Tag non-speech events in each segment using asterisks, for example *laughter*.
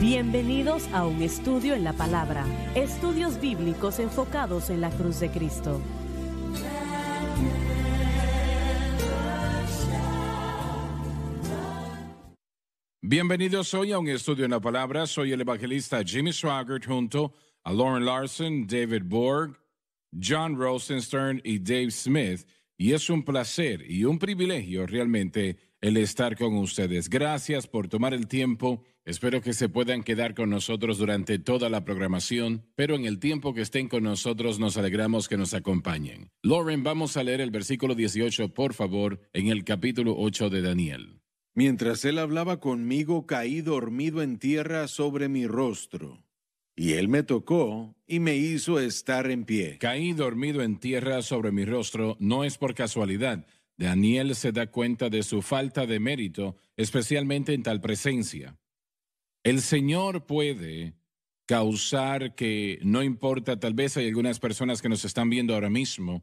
Bienvenidos a un estudio en la palabra, estudios bíblicos enfocados en la cruz de Cristo. Bienvenidos hoy a un estudio en la palabra. Soy el evangelista Jimmy Swaggart junto a Lauren Larson, David Borg, John Rosenstern y Dave Smith. Y es un placer y un privilegio realmente el estar con ustedes. Gracias por tomar el tiempo. Espero que se puedan quedar con nosotros durante toda la programación, pero en el tiempo que estén con nosotros nos alegramos que nos acompañen. Lauren, vamos a leer el versículo 18, por favor, en el capítulo 8 de Daniel. Mientras él hablaba conmigo, caí dormido en tierra sobre mi rostro. Y él me tocó y me hizo estar en pie. Caí dormido en tierra sobre mi rostro, no es por casualidad. Daniel se da cuenta de su falta de mérito, especialmente en tal presencia. El Señor puede causar que, no importa, tal vez hay algunas personas que nos están viendo ahora mismo,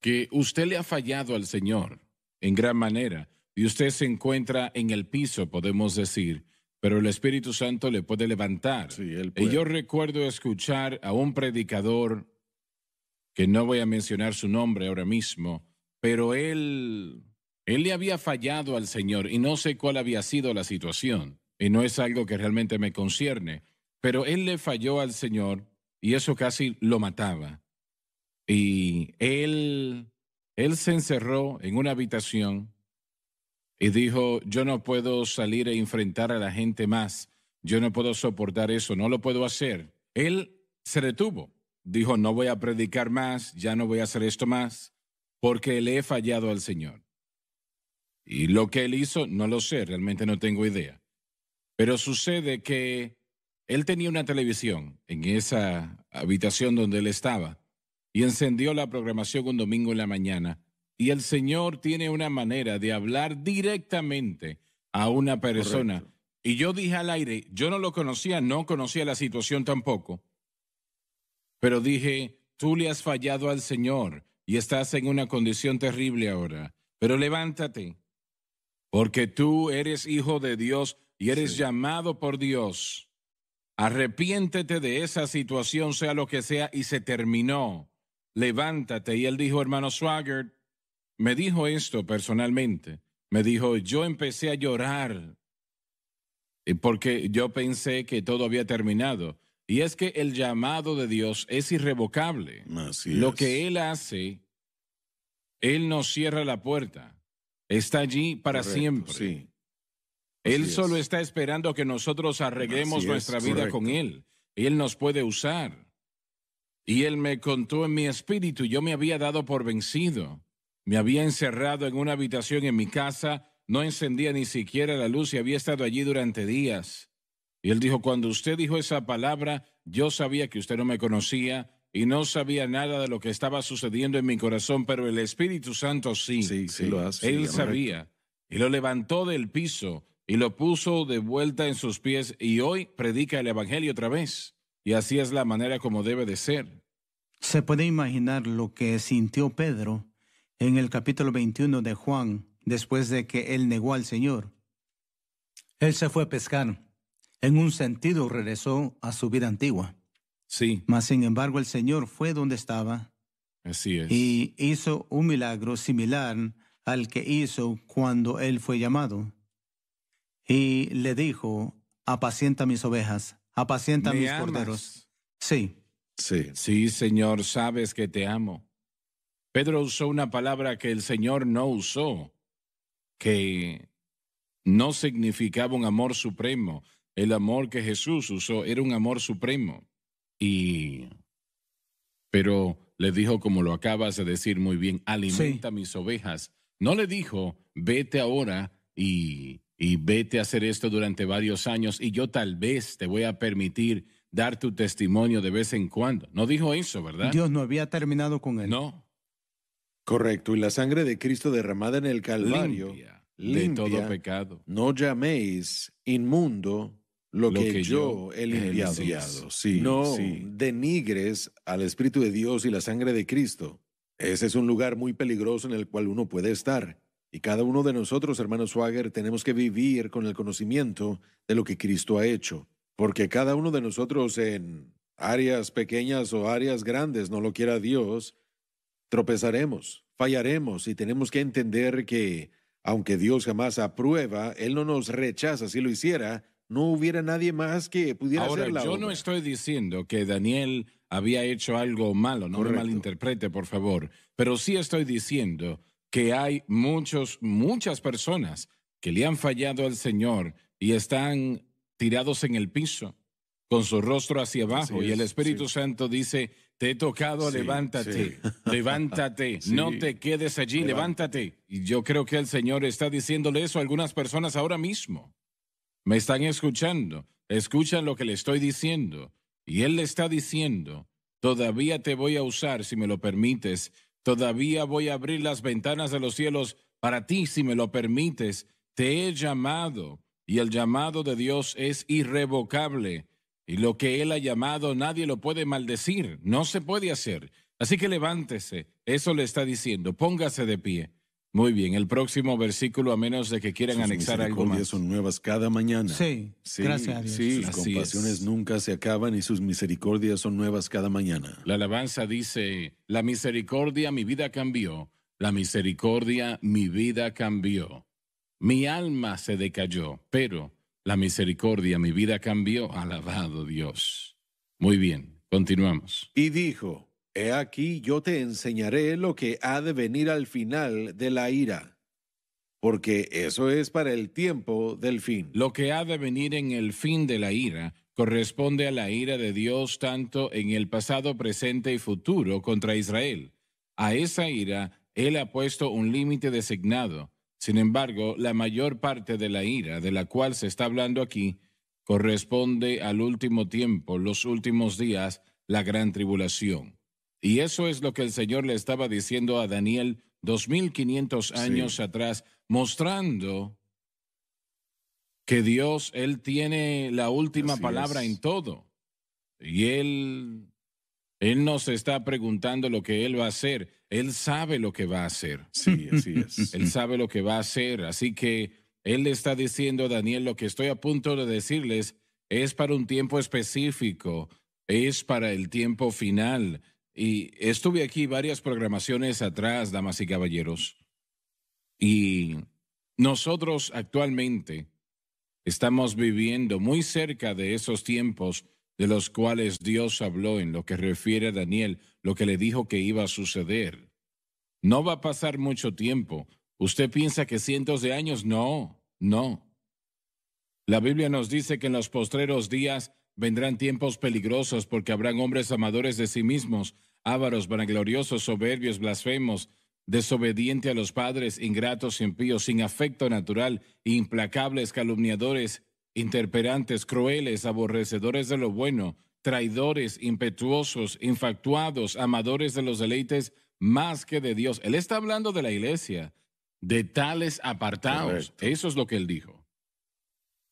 que usted le ha fallado al Señor en gran manera y usted se encuentra en el piso, podemos decir, pero el Espíritu Santo le puede levantar. Y yo recuerdo escuchar a un predicador, que no voy a mencionar su nombre ahora mismo, pero él, él le había fallado al Señor y no sé cuál había sido la situación, y no es algo que realmente me concierne, pero él le falló al Señor y eso casi lo mataba. Y él, él se encerró en una habitación y dijo, yo no puedo salir e enfrentar a la gente más, yo no puedo soportar eso, no lo puedo hacer. Él se detuvo, dijo, no voy a predicar más, ya no voy a hacer esto más porque le he fallado al Señor. Y lo que él hizo, no lo sé, realmente no tengo idea. Pero sucede que él tenía una televisión en esa habitación donde él estaba y encendió la programación un domingo en la mañana. Y el Señor tiene una manera de hablar directamente a una persona. Y yo dije al aire, yo no lo conocía, no conocía la situación tampoco, pero dije, tú le has fallado al Señor, y estás en una condición terrible ahora. Pero levántate, porque tú eres hijo de Dios y eres llamado por Dios. Arrepiéntete de esa situación, sea lo que sea, y se terminó. Levántate. Y él dijo, hermano Swaggart, me dijo esto personalmente. Me dijo, yo empecé a llorar eh, porque yo pensé que todo había terminado. Y es que el llamado de Dios es irrevocable. Lo que Él hace, Él no cierra la puerta. Está allí para siempre. Él solo está esperando que nosotros arreglemos nuestra vida con Él. Él nos puede usar. Y Él me contó en mi espíritu, yo me había dado por vencido. Me había encerrado en una habitación en mi casa, no encendía ni siquiera la luz y había estado allí durante días. Y él dijo, cuando usted dijo esa palabra, yo sabía que usted no me conocía y no sabía nada de lo que estaba sucediendo en mi corazón, pero el Espíritu Santo sí. lo hace. Él sabía. Y lo levantó del piso y lo puso de vuelta en sus pies y hoy predica el Evangelio otra vez. Y así es la manera como debe de ser. Se puede imaginar lo que sintió Pedro en el capítulo 21 de Juan después de que él negó al Señor. Él se fue a pescar en un sentido regresó a su vida antigua. Sí. Mas sin embargo el Señor fue donde estaba. Así es. Y hizo un milagro similar al que hizo cuando él fue llamado. Y le dijo, apacienta mis ovejas, apacienta mis corderos. Sí. Sí. Sí, Señor, sabes que te amo. Pedro usó una palabra que el Señor no usó, que no significaba un amor supremo, el amor que Jesús usó era un amor supremo. Y... Pero le dijo, como lo acabas de decir muy bien, alimenta mis ovejas. No le dijo, vete ahora y, vete a hacer esto durante varios años y yo tal vez te voy a permitir dar tu testimonio de vez en cuando. No dijo eso, ¿verdad? Dios no había terminado con él. No. Correcto, y la sangre de Cristo derramada en el Calvario. Limpia de todo pecado. No llaméis inmundo lo, que, yo, he limpiado. no denigres al Espíritu de Dios y la sangre de Cristo. Ese es un lugar muy peligroso en el cual uno puede estar. Y cada uno de nosotros, hermano Swagger, tenemos que vivir con el conocimiento de lo que Cristo ha hecho. Porque cada uno de nosotros en áreas pequeñas o áreas grandes, no lo quiera Dios, tropezaremos, fallaremos y tenemos que entender que, aunque Dios jamás aprueba, Él no nos rechaza si lo hiciera, no hubiera nadie más que pudiera Ahora, hacer la yo no estoy diciendo que Daniel había hecho algo malo, no me malinterprete, por favor, pero sí estoy diciendo que hay muchos, muchas personas que le han fallado al Señor y están tirados en el piso con su rostro hacia abajo y el Espíritu Santo dice, te he tocado, levántate, *laughs* levántate, no te quedes allí, levántate. Y yo creo que el Señor está diciéndole eso a algunas personas ahora mismo. Me están escuchando, escuchan lo que le estoy diciendo. Y él le está diciendo, todavía te voy a usar si me lo permites, todavía voy a abrir las ventanas de los cielos para ti si me lo permites. Te he llamado y el llamado de Dios es irrevocable. Y lo que Él ha llamado nadie lo puede maldecir, no se puede hacer. Así que levántese, eso le está diciendo, póngase de pie. Muy bien, el próximo versículo, a menos de que quieran anexar algo más. son nuevas cada mañana. Sí, gracias a Dios. Sí, sus compasiones nunca se acaban y sus misericordias son nuevas cada mañana. La alabanza dice, la misericordia mi vida cambió, la misericordia mi vida cambió. Mi alma se decayó, pero la misericordia mi vida cambió, alabado Dios. Muy bien, continuamos. Y dijo, He aquí yo te enseñaré lo que ha de venir al final de la ira, porque eso es para el tiempo del fin. Lo que ha de venir en el fin de la ira corresponde a la ira de Dios tanto en el pasado, presente y futuro contra Israel. A esa ira Él ha puesto un límite designado. Sin embargo, la mayor parte de la ira de la cual se está hablando aquí corresponde al último tiempo, los últimos días, la gran tribulación. Y eso es lo que el Señor le estaba diciendo a Daniel 2500 años atrás, mostrando que Dios, Él tiene la última palabra en todo. Y Él, Él nos está preguntando lo que Él va a hacer. Él sabe lo que va a hacer. Sí, así es. *laughs* Él sabe lo que va a hacer. Así que Él le está diciendo a Daniel, lo que estoy a punto de decirles es para un tiempo específico, es para el tiempo final. Y estuve aquí varias programaciones atrás, damas y caballeros, y nosotros actualmente estamos viviendo muy cerca de esos tiempos de los cuales Dios habló en lo que refiere a Daniel, lo que le dijo que iba a suceder. No va a pasar mucho tiempo. ¿Usted piensa que cientos de años? No, no. La Biblia nos dice que en los postreros días Vendrán tiempos peligrosos porque habrán hombres amadores de sí mismos, ávaros, vanagloriosos, soberbios, blasfemos, desobedientes a los padres, ingratos, impíos, sin afecto natural, implacables, calumniadores, interperantes, crueles, aborrecedores de lo bueno, traidores, impetuosos, infactuados, amadores de los deleites más que de Dios. Él está hablando de la iglesia, de tales apartados. Eso es lo que él dijo.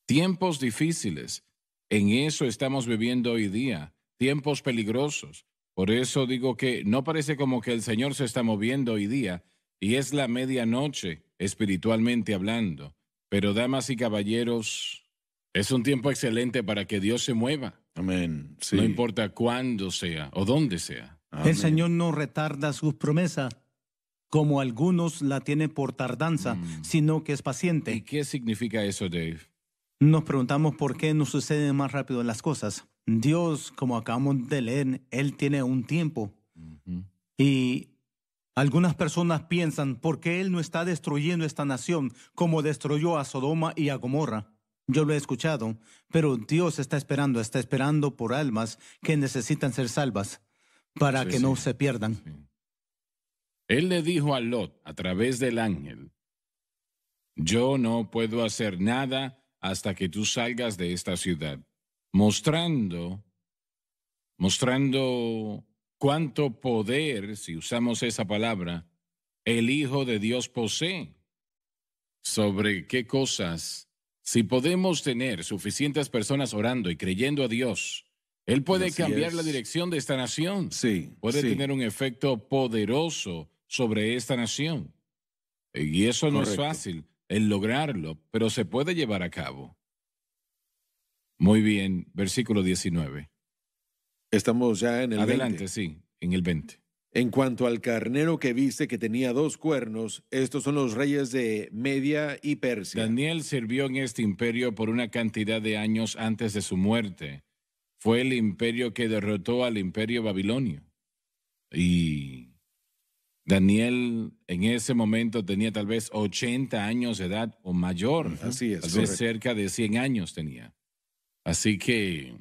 Tiempos difíciles. En eso estamos viviendo hoy día, tiempos peligrosos. Por eso digo que no parece como que el Señor se está moviendo hoy día, y es la medianoche, espiritualmente hablando. Pero, damas y caballeros, es un tiempo excelente para que Dios se mueva. Amén. No importa cuándo sea o dónde sea. El Señor no retarda sus promesas, como algunos la tienen por tardanza, mm. sino que es paciente. ¿Y qué significa eso, Dave? Nos preguntamos por qué no suceden más rápido las cosas. Dios, como acabamos de leer, Él tiene un tiempo. Y algunas personas piensan, ¿por qué Él no está destruyendo esta nación como destruyó a Sodoma y a Gomorra? Yo lo he escuchado, pero Dios está esperando, está esperando por almas que necesitan ser salvas para que no se pierdan. Él le dijo a Lot a través del ángel, yo no puedo hacer nada hasta que tú salgas de esta ciudad, mostrando, mostrando cuánto poder, si usamos esa palabra, el Hijo de Dios posee sobre qué cosas, si podemos tener suficientes personas orando y creyendo a Dios, Él puede cambiar la dirección de esta nación. Sí. Puede tener un efecto poderoso sobre esta nación. Y eso no es fácil el lograrlo, pero se puede llevar a cabo. Muy bien, versículo 19. Estamos ya en el Adelante, sí, en el 20. En cuanto al carnero que viste que tenía dos cuernos, estos son los reyes de Media y Persia. Daniel sirvió en este imperio por una cantidad de años antes de su muerte. Fue el imperio que derrotó al imperio babilonio. Y Daniel en ese momento tenía tal vez 80 años de edad o mayor. Así es. Tal cerca de 100 años tenía. Así que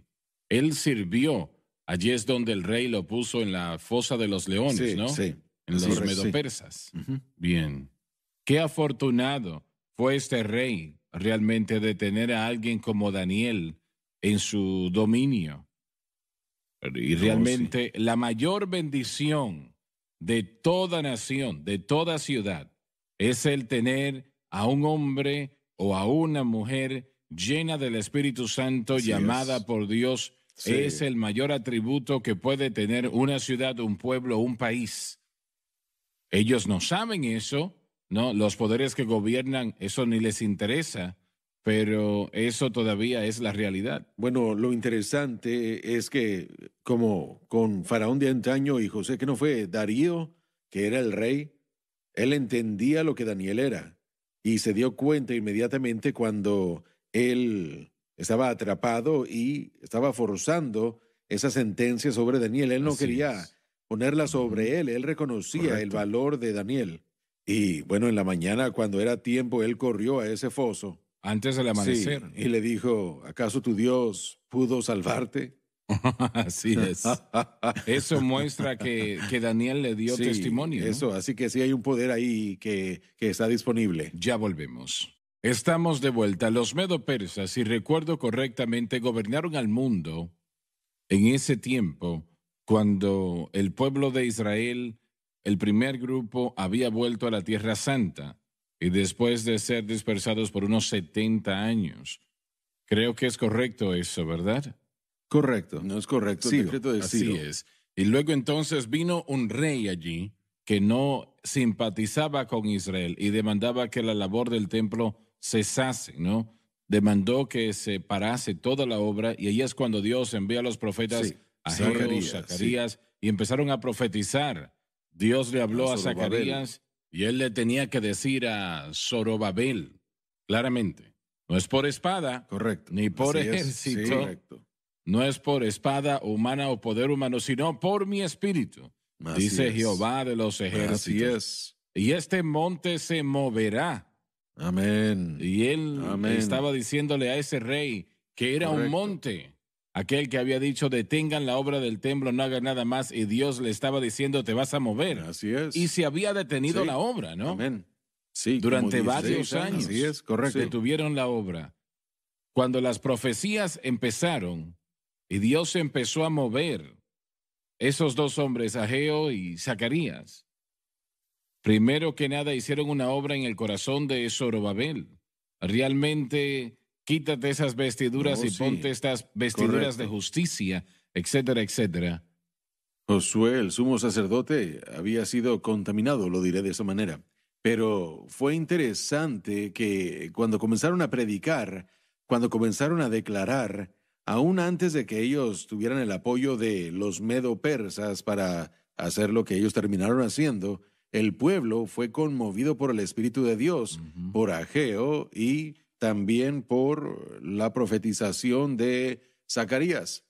él sirvió. Allí es donde el rey lo puso en la fosa de los leones, ¿no? Sí. En los medopersas. Bien. Qué afortunado fue este rey realmente de tener a alguien como Daniel en su dominio. Y realmente la mayor bendición de toda nación, de toda ciudad, es el tener a un hombre o a una mujer llena del Espíritu Santo, llamada por Dios, es el mayor atributo que puede tener una ciudad, un pueblo, un país. Ellos no saben eso, ¿no? Los poderes que gobiernan, eso ni les interesa pero eso todavía es la realidad. Bueno, lo interesante es que como con Faraón de antaño y José, que no fue Darío, que era el rey, él entendía lo que Daniel era y se dio cuenta inmediatamente cuando él estaba atrapado y estaba forzando esa sentencia sobre Daniel. Él no quería ponerla sobre él, él reconocía el valor de Daniel. Y bueno, en la mañana cuando era tiempo, él corrió a ese foso antes del amanecer. y le dijo, ¿acaso tu Dios pudo salvarte? *laughs* así es. Eso muestra que, Daniel le dio testimonio. Eso, así que sí hay un poder ahí que, que está disponible. Ya volvemos. Estamos de vuelta. Los medo-persas, si recuerdo correctamente, gobernaron al mundo en ese tiempo cuando el pueblo de Israel, el primer grupo, había vuelto a la Tierra Santa y después de ser dispersados por unos 70 años. Creo que es correcto eso, ¿verdad? Correcto. No es correcto. sí es. Así es. Y luego entonces vino un rey allí que no simpatizaba con Israel y demandaba que la labor del templo cesase, ¿no? Demandó que se parase toda la obra y ahí es cuando Dios envía a los profetas y a Zacarías, Zacarías y empezaron a profetizar. Dios le habló a Zacarías y él le tenía que decir a Zorobabel, claramente, no es por espada, correcto, ni por ejército, no es por espada humana o poder humano, sino por mi espíritu, dice Jehová de los ejércitos. Y este monte se moverá. Amén. Y él estaba diciéndole a ese rey que era un monte Aquel que había dicho, detengan la obra del templo, no hagan nada más, y Dios le estaba diciendo, te vas a mover. Así es. Y se había detenido la obra, ¿no? Amén. Sí. Durante varios años. Así es, correcto. Detuvieron la obra. Cuando las profecías empezaron y Dios empezó a mover, esos dos hombres, Ageo y Zacarías, primero que nada hicieron una obra en el corazón de Zorobabel. Realmente quítate esas vestiduras y ponte estas vestiduras de justicia, etcétera, etcétera. Josué, el sumo sacerdote, había sido contaminado, lo diré de esa manera. Pero fue interesante que cuando comenzaron a predicar, cuando comenzaron a declarar, aún antes de que ellos tuvieran el apoyo de los medo-persas para hacer lo que ellos terminaron haciendo, el pueblo fue conmovido por el Espíritu de Dios, por Ageo y también por la profetización de Zacarías.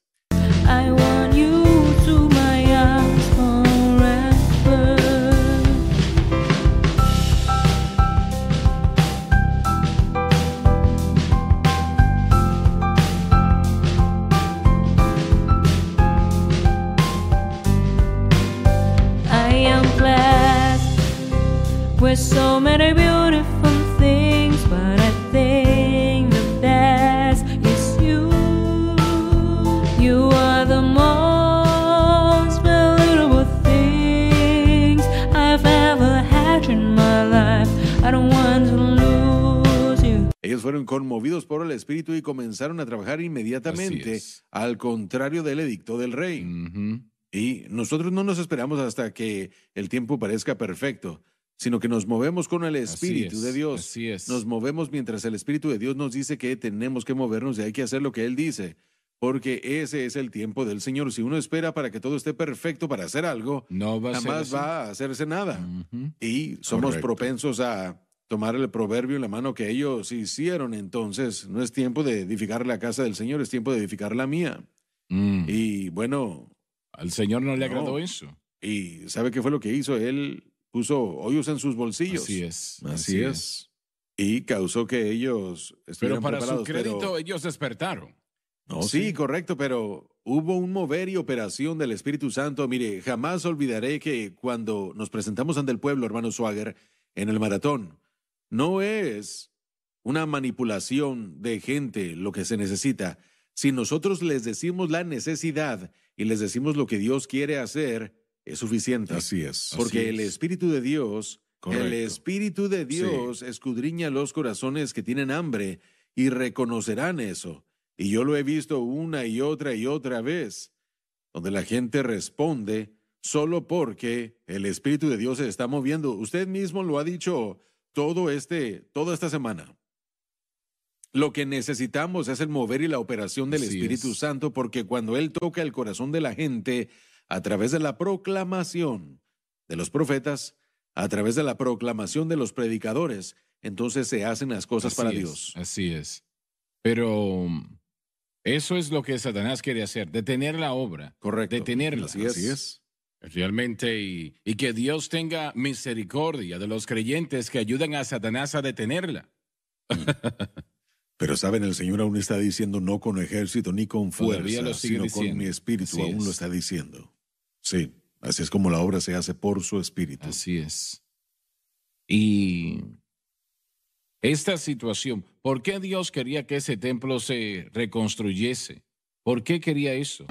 fueron conmovidos por el Espíritu y comenzaron a trabajar inmediatamente, al contrario del edicto del rey. Y nosotros no nos esperamos hasta que el tiempo parezca perfecto, sino que nos movemos con el Espíritu de Dios. Nos movemos mientras el Espíritu de Dios nos dice que tenemos que movernos y hay que hacer lo que Él dice. Porque ese es el tiempo del Señor. Si uno espera para que todo esté perfecto para hacer algo, no va jamás va a hacerse nada. Y somos propensos a tomar el proverbio en la mano que ellos hicieron. Entonces, no es tiempo de edificar la casa del Señor, es tiempo de edificar la mía. Mm. Y bueno. Al Señor no le agradó eso. ¿Y sabe qué fue lo que hizo? Él puso hoyos en sus bolsillos. Así es. Así, es. Y causó que ellos estuvieran Pero para su crédito, ellos despertaron. No, sí, sí, correcto, pero hubo un mover y operación del Espíritu Santo. Mire, jamás olvidaré que cuando nos presentamos ante el pueblo, hermano Swagger, en el maratón, no es una manipulación de gente lo que se necesita. Si nosotros les decimos la necesidad y les decimos lo que Dios quiere hacer, es suficiente. Así es. Porque el Espíritu de Dios, el Espíritu de Dios escudriña los corazones que tienen hambre y reconocerán eso. Y yo lo he visto una y otra y otra vez, donde la gente responde solo porque el Espíritu de Dios se está moviendo. Usted mismo lo ha dicho todo este, toda esta semana. Lo que necesitamos es el mover y la operación del Espíritu Santo, porque cuando Él toca el corazón de la gente a través de la proclamación de los profetas, a través de la proclamación de los predicadores, entonces se hacen las cosas para Dios. Así es. Pero um, eso es lo que Satanás quiere hacer, detener la obra. Correcto. Detenerla. Así es. Realmente, y, que Dios tenga misericordia de los creyentes que ayudan a Satanás a detenerla. Mm. Pero saben, el Señor aún está diciendo no con ejército ni con fuerza, sino con mi espíritu, aún lo está diciendo. Sí, así es como la obra se hace por su espíritu. Así es. Y esta situación, ¿por qué Dios quería que ese templo se reconstruyese? ¿Por qué quería eso?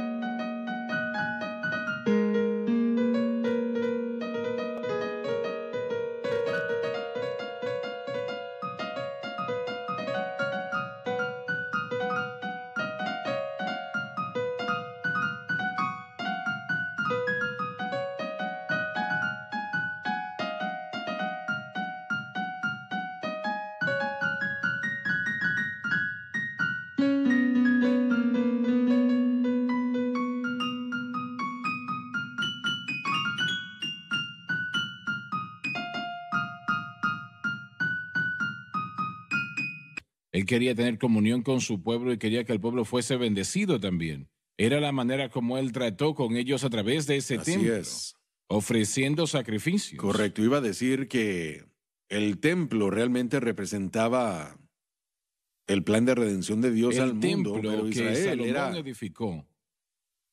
Él quería tener comunión con su pueblo y quería que el pueblo fuese bendecido también. Era la manera como él trató con ellos a través de ese Así templo, ofreciendo sacrificios. Correcto, iba a decir que el templo realmente representaba el plan de redención de Dios al mundo, pero que él Salomón edificó,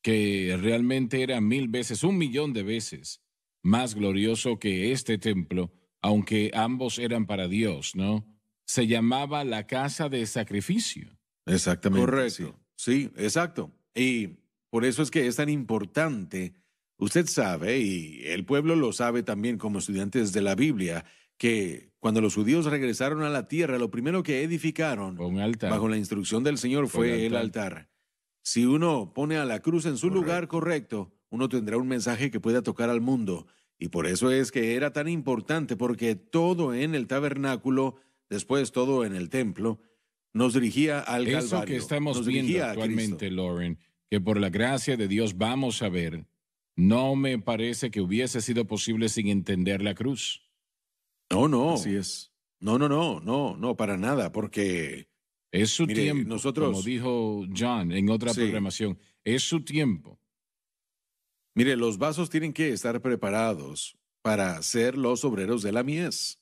que realmente era mil veces, un millón de veces más glorioso que este templo, aunque ambos eran para Dios, ¿no? se llamaba la casa de sacrificio. Exactamente. Correcto. Sí. exacto. Y por eso es que es tan importante. Usted sabe, y el pueblo lo sabe también como estudiantes de la Biblia, que cuando los judíos regresaron a la tierra, lo primero que edificaron bajo la instrucción del Señor fue el altar. Si uno pone a la cruz en su lugar correcto, uno tendrá un mensaje que pueda tocar al mundo. Y por eso es que era tan importante, porque todo en el tabernáculo después todo en el templo, nos dirigía al Eso que estamos viendo actualmente, Lauren, que por la gracia de Dios vamos a ver, no me parece que hubiese sido posible sin entender la cruz. No, no. Así es. No, no, no, no, no, para nada, porque... Es su tiempo, nosotros, como dijo John en otra programación, es su tiempo. Mire, los vasos tienen que estar preparados para ser los obreros de la mies.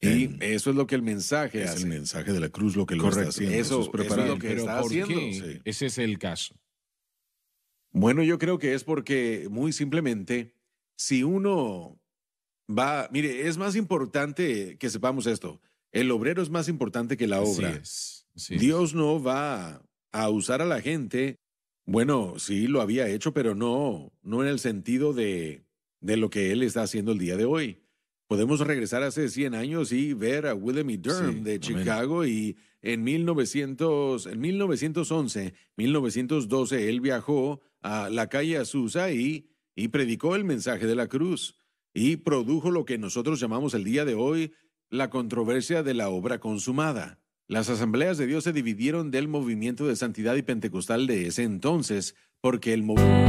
Y eso es lo que el mensaje es el mensaje de la cruz lo que él está haciendo. Eso, es, lo que Pero está ¿por Qué? Ese es el caso. Bueno, yo creo que es porque muy simplemente, si uno va, mire, es más importante que sepamos esto. El obrero es más importante que la obra. Dios no va a usar a la gente. Bueno, sí lo había hecho, pero no, no en el sentido de, de lo que él está haciendo el día de hoy podemos regresar hace 100 años y ver a William E. Durham de Chicago y en, 1900, en 1911, 1912, él viajó a la calle Azusa y, y predicó el mensaje de la cruz y produjo lo que nosotros llamamos el día de hoy la controversia de la obra consumada. Las asambleas de Dios se dividieron del movimiento de santidad y pentecostal de ese entonces porque el movimiento...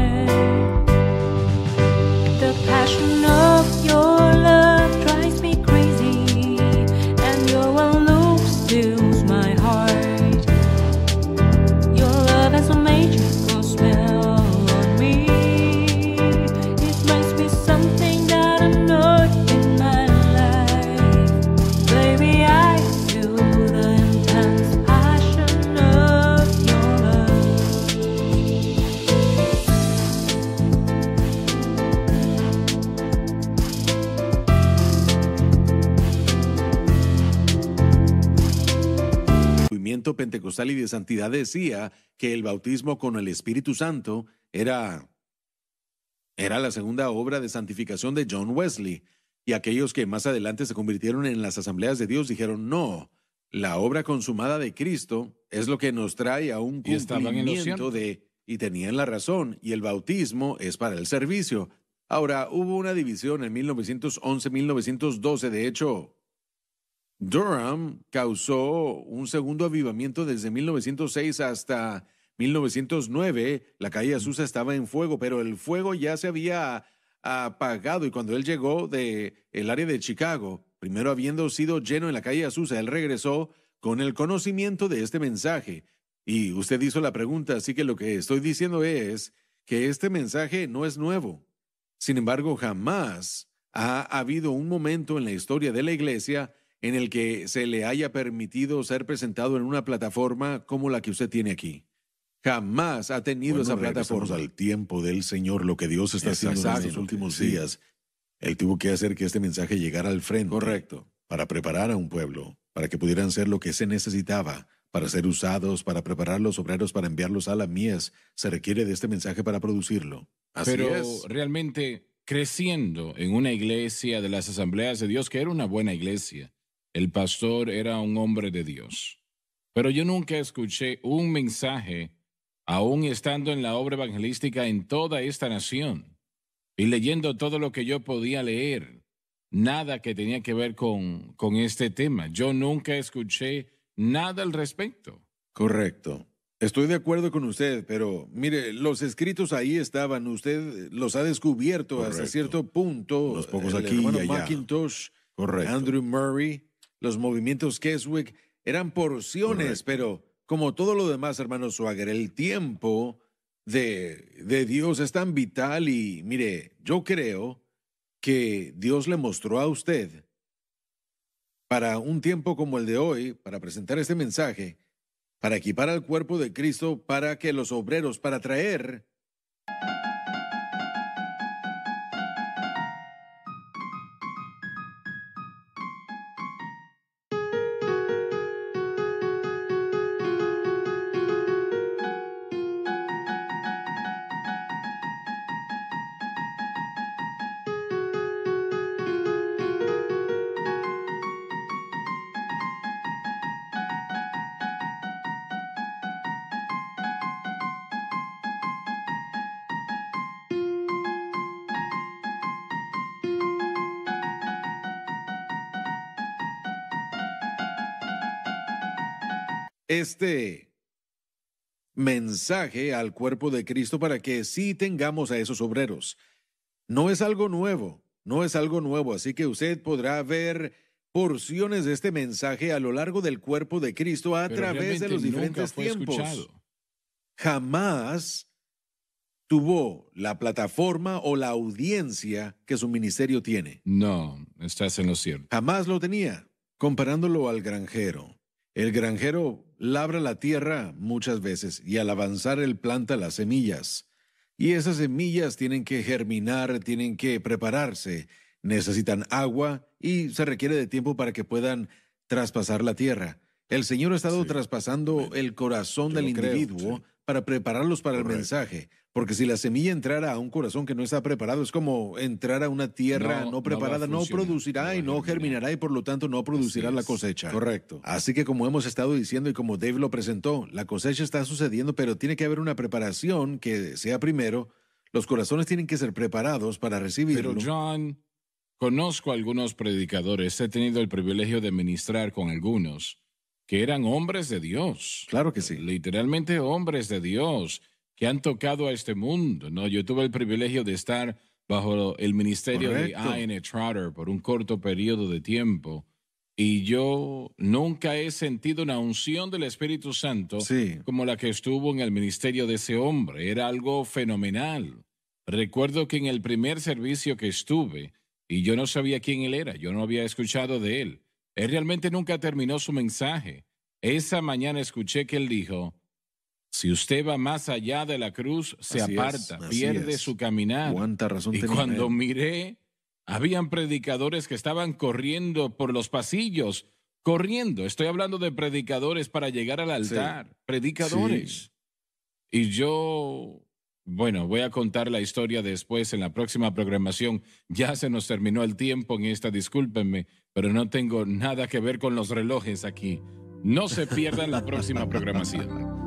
pentecostal y de santidad decía que el bautismo con el Espíritu Santo era, era la segunda obra de santificación de John Wesley, y aquellos que más adelante se convirtieron en las asambleas de Dios dijeron, no, la obra consumada de Cristo es lo que nos trae a un cumplimiento de... Y tenían la razón, y el bautismo es para el servicio. Ahora, hubo una división en 1911-1912, de hecho, Durham causó un segundo avivamiento desde 1906 hasta 1909. La calle Azusa estaba en fuego, pero el fuego ya se había apagado y cuando él llegó de el área de Chicago, primero habiendo sido lleno en la calle Azusa, él regresó con el conocimiento de este mensaje. Y usted hizo la pregunta, así que lo que estoy diciendo es que este mensaje no es nuevo. Sin embargo, jamás ha habido un momento en la historia de la iglesia en el que se le haya permitido ser presentado en una plataforma como la que usted tiene aquí. Jamás ha tenido esa plataforma. al tiempo del Señor, lo que Dios está haciendo en estos últimos días. Él tuvo que hacer que este mensaje llegara al frente. Correcto. Para preparar a un pueblo, para que pudieran ser lo que se necesitaba, para ser usados, para preparar los obreros, para enviarlos a la mies, se requiere de este mensaje para producirlo. Pero realmente creciendo en una iglesia de las asambleas de Dios, que era una buena iglesia, el pastor era un hombre de Dios. Pero yo nunca escuché un mensaje, aún estando en la obra evangelística en toda esta nación y leyendo todo lo que yo podía leer, nada que tenía que ver con, con este tema. Yo nunca escuché nada al respecto. Correcto. Estoy de acuerdo con usted, pero mire, los escritos ahí estaban, usted los ha descubierto hasta cierto punto. Los pocos aquí y allá. McIntosh, Correcto. Andrew Murray, los movimientos Keswick eran porciones, pero como todo lo demás, hermano Swagger, el tiempo de, de Dios es tan vital y mire, yo creo que Dios le mostró a usted para un tiempo como el de hoy, para presentar este mensaje, para equipar al cuerpo de Cristo, para que los obreros, para traer este mensaje al cuerpo de Cristo para que sí tengamos a esos obreros. No es algo nuevo, no es algo nuevo, así que usted podrá ver porciones de este mensaje a lo largo del cuerpo de Cristo a través de los diferentes tiempos. Jamás tuvo la plataforma o la audiencia que su ministerio tiene. No, estás en lo cierto. Jamás lo tenía, comparándolo al granjero. El granjero labra la tierra muchas veces y al avanzar él planta las semillas. Y esas semillas tienen que germinar, tienen que prepararse, necesitan agua y se requiere de tiempo para que puedan traspasar la tierra. El Señor ha estado traspasando el corazón del individuo para prepararlos para el mensaje. Porque si la semilla entrara a un corazón que no está preparado, es como entrar a una tierra no, preparada, no, producirá y no germinará y por lo tanto no producirá la cosecha. Correcto. Así que como hemos estado diciendo y como Dave lo presentó, la cosecha está sucediendo, pero tiene que haber una preparación que sea primero. Los corazones tienen que ser preparados para recibirlo. Pero John, conozco a algunos predicadores, he tenido el privilegio de ministrar con algunos que eran hombres de Dios. Claro que sí. Literalmente hombres de Dios que han tocado a este mundo. ¿no? Yo tuve el privilegio de estar bajo el ministerio de A.N. Trotter por un corto periodo de tiempo. Y yo nunca he sentido una unción del Espíritu Santo como la que estuvo en el ministerio de ese hombre. Era algo fenomenal. Recuerdo que en el primer servicio que estuve, y yo no sabía quién él era, yo no había escuchado de él, él realmente nunca terminó su mensaje. Esa mañana escuché que él dijo, si usted va más allá de la cruz, se aparta, pierde su caminar. ¿Cuánta razón y cuando ¿eh? miré, habían predicadores que estaban corriendo por los pasillos, corriendo. Estoy hablando de predicadores para llegar al altar, predicadores. Y yo bueno, voy a contar la historia después en la próxima programación. Ya se nos terminó el tiempo en esta, discúlpenme, pero no tengo nada que ver con los relojes aquí. No se pierdan la próxima programación.